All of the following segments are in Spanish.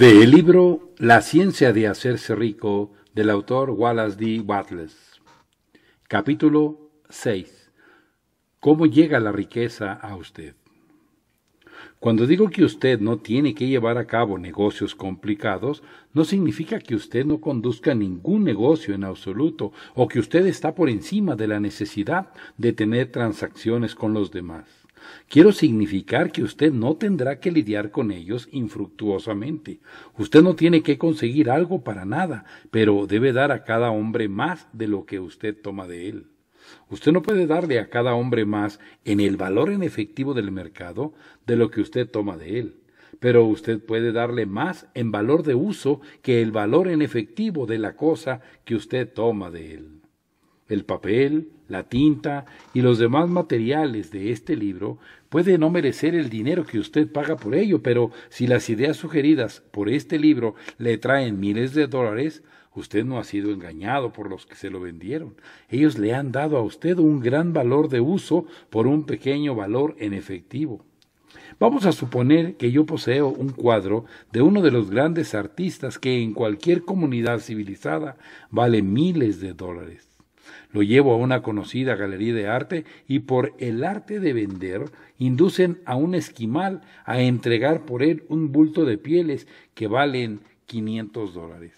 el libro La ciencia de hacerse rico del autor Wallace D. Wattles. Capítulo 6. ¿Cómo llega la riqueza a usted? Cuando digo que usted no tiene que llevar a cabo negocios complicados, no significa que usted no conduzca ningún negocio en absoluto o que usted está por encima de la necesidad de tener transacciones con los demás. Quiero significar que usted no tendrá que lidiar con ellos infructuosamente. Usted no tiene que conseguir algo para nada, pero debe dar a cada hombre más de lo que usted toma de él. Usted no puede darle a cada hombre más en el valor en efectivo del mercado de lo que usted toma de él, pero usted puede darle más en valor de uso que el valor en efectivo de la cosa que usted toma de él. El papel, la tinta y los demás materiales de este libro puede no merecer el dinero que usted paga por ello, pero si las ideas sugeridas por este libro le traen miles de dólares, usted no ha sido engañado por los que se lo vendieron. Ellos le han dado a usted un gran valor de uso por un pequeño valor en efectivo. Vamos a suponer que yo poseo un cuadro de uno de los grandes artistas que en cualquier comunidad civilizada vale miles de dólares. Lo llevo a una conocida galería de arte y por el arte de vender inducen a un esquimal a entregar por él un bulto de pieles que valen 500 dólares.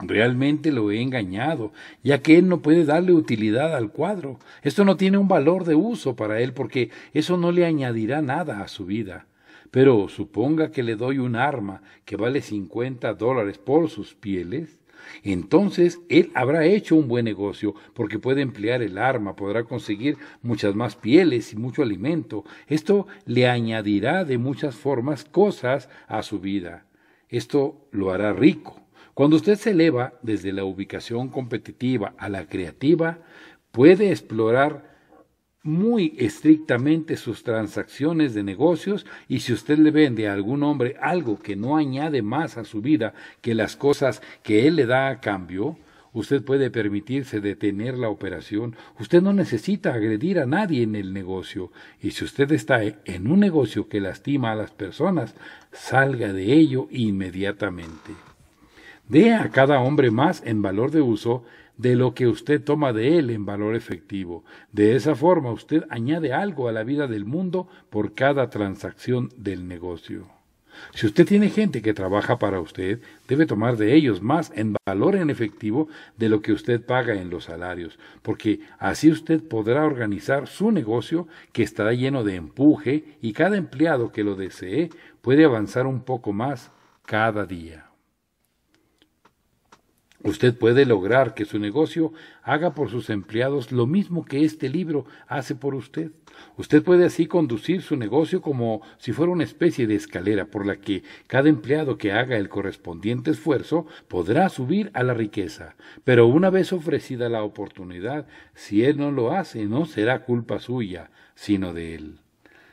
Realmente lo he engañado, ya que él no puede darle utilidad al cuadro. Esto no tiene un valor de uso para él porque eso no le añadirá nada a su vida. Pero suponga que le doy un arma que vale 50 dólares por sus pieles, entonces él habrá hecho un buen negocio porque puede emplear el arma, podrá conseguir muchas más pieles y mucho alimento. Esto le añadirá de muchas formas cosas a su vida. Esto lo hará rico. Cuando usted se eleva desde la ubicación competitiva a la creativa, puede explorar muy estrictamente sus transacciones de negocios y si usted le vende a algún hombre algo que no añade más a su vida que las cosas que él le da a cambio, usted puede permitirse detener la operación, usted no necesita agredir a nadie en el negocio, y si usted está en un negocio que lastima a las personas, salga de ello inmediatamente. Dé a cada hombre más en valor de uso de lo que usted toma de él en valor efectivo. De esa forma usted añade algo a la vida del mundo por cada transacción del negocio. Si usted tiene gente que trabaja para usted, debe tomar de ellos más en valor en efectivo de lo que usted paga en los salarios, porque así usted podrá organizar su negocio que estará lleno de empuje y cada empleado que lo desee puede avanzar un poco más cada día. Usted puede lograr que su negocio haga por sus empleados lo mismo que este libro hace por usted. Usted puede así conducir su negocio como si fuera una especie de escalera por la que cada empleado que haga el correspondiente esfuerzo podrá subir a la riqueza. Pero una vez ofrecida la oportunidad, si él no lo hace, no será culpa suya, sino de él.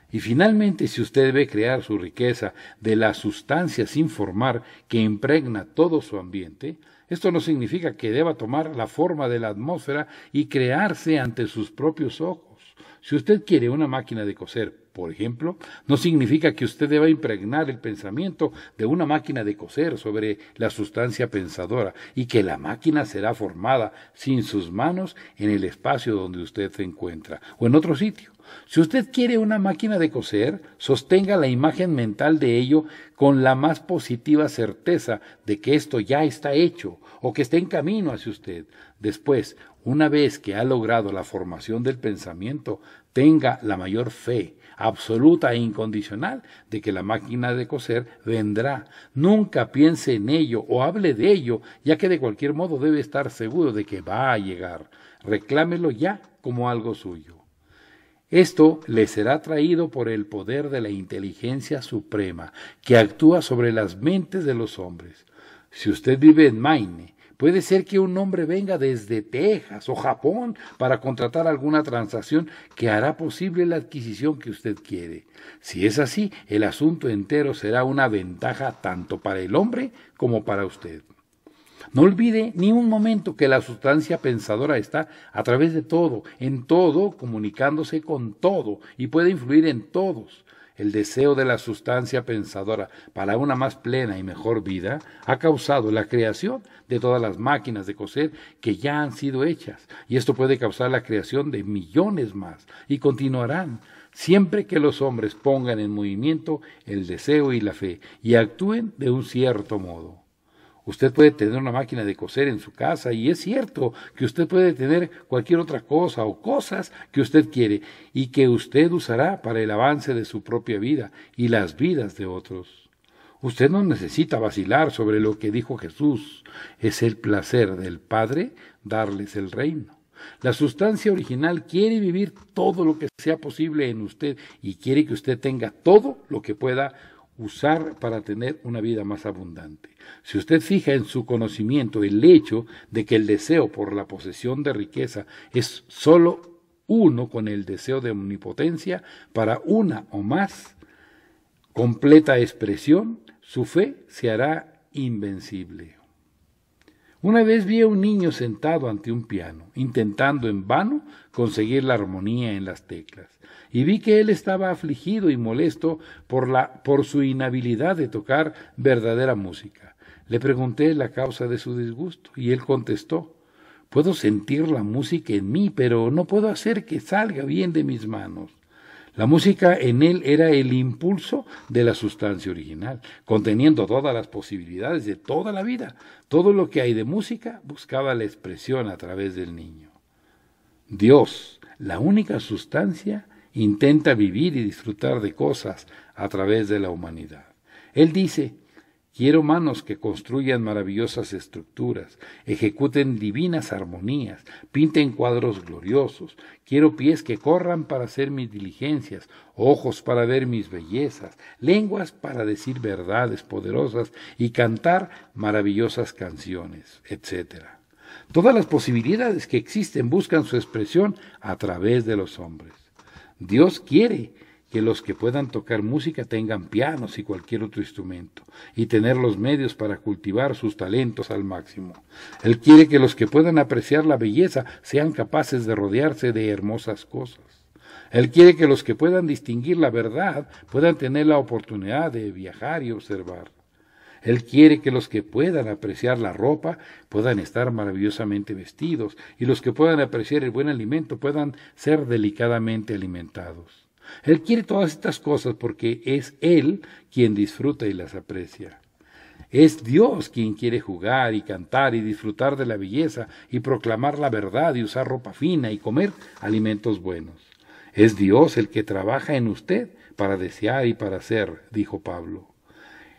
Y finalmente, si usted ve crear su riqueza de la sustancia sin formar que impregna todo su ambiente, esto no significa que deba tomar la forma de la atmósfera y crearse ante sus propios ojos. Si usted quiere una máquina de coser, por ejemplo, no significa que usted deba impregnar el pensamiento de una máquina de coser sobre la sustancia pensadora y que la máquina será formada sin sus manos en el espacio donde usted se encuentra o en otro sitio. Si usted quiere una máquina de coser, sostenga la imagen mental de ello con la más positiva certeza de que esto ya está hecho o que está en camino hacia usted. Después, una vez que ha logrado la formación del pensamiento, tenga la mayor fe, absoluta e incondicional, de que la máquina de coser vendrá. Nunca piense en ello o hable de ello, ya que de cualquier modo debe estar seguro de que va a llegar. Reclámelo ya como algo suyo. Esto le será traído por el poder de la inteligencia suprema, que actúa sobre las mentes de los hombres. Si usted vive en Maine, puede ser que un hombre venga desde Texas o Japón para contratar alguna transacción que hará posible la adquisición que usted quiere. Si es así, el asunto entero será una ventaja tanto para el hombre como para usted. No olvide ni un momento que la sustancia pensadora está a través de todo, en todo, comunicándose con todo y puede influir en todos. El deseo de la sustancia pensadora para una más plena y mejor vida ha causado la creación de todas las máquinas de coser que ya han sido hechas, y esto puede causar la creación de millones más, y continuarán siempre que los hombres pongan en movimiento el deseo y la fe, y actúen de un cierto modo. Usted puede tener una máquina de coser en su casa y es cierto que usted puede tener cualquier otra cosa o cosas que usted quiere y que usted usará para el avance de su propia vida y las vidas de otros. Usted no necesita vacilar sobre lo que dijo Jesús. Es el placer del Padre darles el reino. La sustancia original quiere vivir todo lo que sea posible en usted y quiere que usted tenga todo lo que pueda usar para tener una vida más abundante. Si usted fija en su conocimiento el hecho de que el deseo por la posesión de riqueza es sólo uno con el deseo de omnipotencia para una o más completa expresión, su fe se hará invencible. Una vez vi a un niño sentado ante un piano, intentando en vano conseguir la armonía en las teclas, y vi que él estaba afligido y molesto por, su inhabilidad de tocar verdadera música. Le pregunté la causa de su disgusto, y él contestó Puedo sentir la música en mí, pero no puedo hacer que salga bien de mis manos. La música en él era el impulso de la sustancia original, conteniendo todas las posibilidades de toda la vida. Todo lo que hay de música buscaba la expresión a través del niño. Dios, la única sustancia, intenta vivir y disfrutar de cosas a través de la humanidad. Él dice, Quiero manos que construyan maravillosas estructuras, ejecuten divinas armonías, pinten cuadros gloriosos. Quiero pies que corran para hacer mis diligencias, ojos para ver mis bellezas, lenguas para decir verdades poderosas y cantar maravillosas canciones, etc. Todas las posibilidades que existen buscan su expresión a través de los hombres. Dios quiere que los que puedan tocar música tengan pianos y cualquier otro instrumento, y tener los medios para cultivar sus talentos al máximo. Él quiere que los que puedan apreciar la belleza sean capaces de rodearse de hermosas cosas. Él quiere que los que puedan distinguir la verdad puedan tener la oportunidad de viajar y observar. Él quiere que los que puedan apreciar la ropa puedan estar maravillosamente vestidos y los que puedan apreciar el buen alimento puedan ser delicadamente alimentados. Él quiere todas estas cosas porque es Él quien disfruta y las aprecia. Es Dios quien quiere jugar y cantar y disfrutar de la belleza y proclamar la verdad y usar ropa fina y comer alimentos buenos. Es Dios el que trabaja en usted para desear y para hacer, dijo Pablo.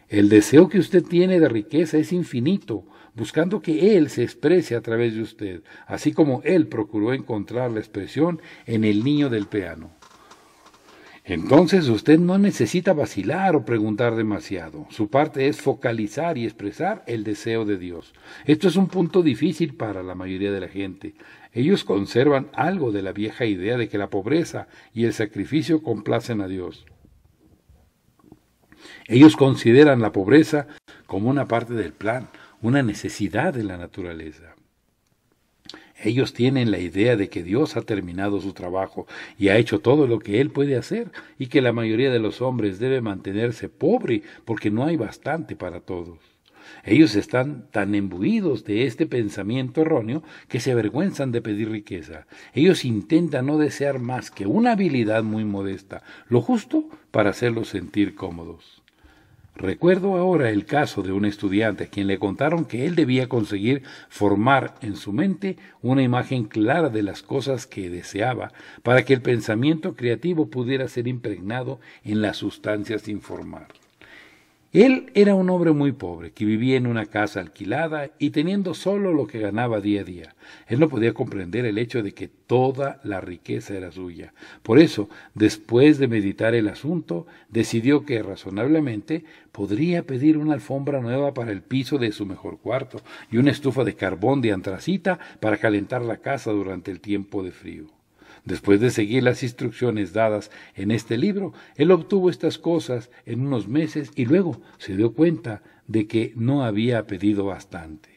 El deseo que usted tiene de riqueza es infinito, buscando que Él se exprese a través de usted, así como Él procuró encontrar la expresión en el niño del piano. Entonces usted no necesita vacilar o preguntar demasiado. Su parte es focalizar y expresar el deseo de Dios. Esto es un punto difícil para la mayoría de la gente. Ellos conservan algo de la vieja idea de que la pobreza y el sacrificio complacen a Dios. Ellos consideran la pobreza como una parte del plan, una necesidad de la naturaleza. Ellos tienen la idea de que Dios ha terminado su trabajo y ha hecho todo lo que Él puede hacer y que la mayoría de los hombres debe mantenerse pobre porque no hay bastante para todos. Ellos están tan embuidos de este pensamiento erróneo que se avergüenzan de pedir riqueza. Ellos intentan no desear más que una habilidad muy modesta, lo justo para hacerlos sentir cómodos. Recuerdo ahora el caso de un estudiante a quien le contaron que él debía conseguir formar en su mente una imagen clara de las cosas que deseaba para que el pensamiento creativo pudiera ser impregnado en las sustancias informales. Él era un hombre muy pobre, que vivía en una casa alquilada y teniendo solo lo que ganaba día a día. Él no podía comprender el hecho de que toda la riqueza era suya. Por eso, después de meditar el asunto, decidió que razonablemente podría pedir una alfombra nueva para el piso de su mejor cuarto y una estufa de carbón de antracita para calentar la casa durante el tiempo de frío. Después de seguir las instrucciones dadas en este libro, él obtuvo estas cosas en unos meses y luego se dio cuenta de que no había pedido bastante.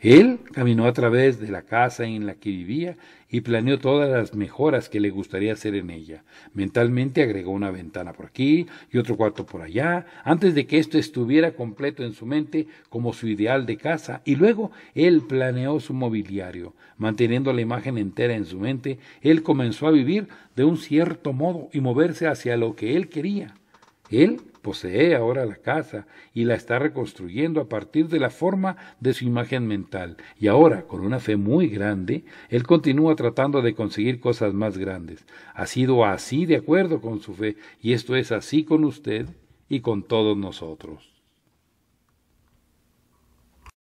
Él caminó a través de la casa en la que vivía y planeó todas las mejoras que le gustaría hacer en ella. Mentalmente agregó una ventana por aquí y otro cuarto por allá, antes de que esto estuviera completo en su mente como su ideal de casa, y luego él planeó su mobiliario. Manteniendo la imagen entera en su mente, él comenzó a vivir de un cierto modo y moverse hacia lo que él quería. Él posee ahora la casa y la está reconstruyendo a partir de la forma de su imagen mental. Y ahora, con una fe muy grande, él continúa tratando de conseguir cosas más grandes. Ha sido así de acuerdo con su fe, y esto es así con usted y con todos nosotros.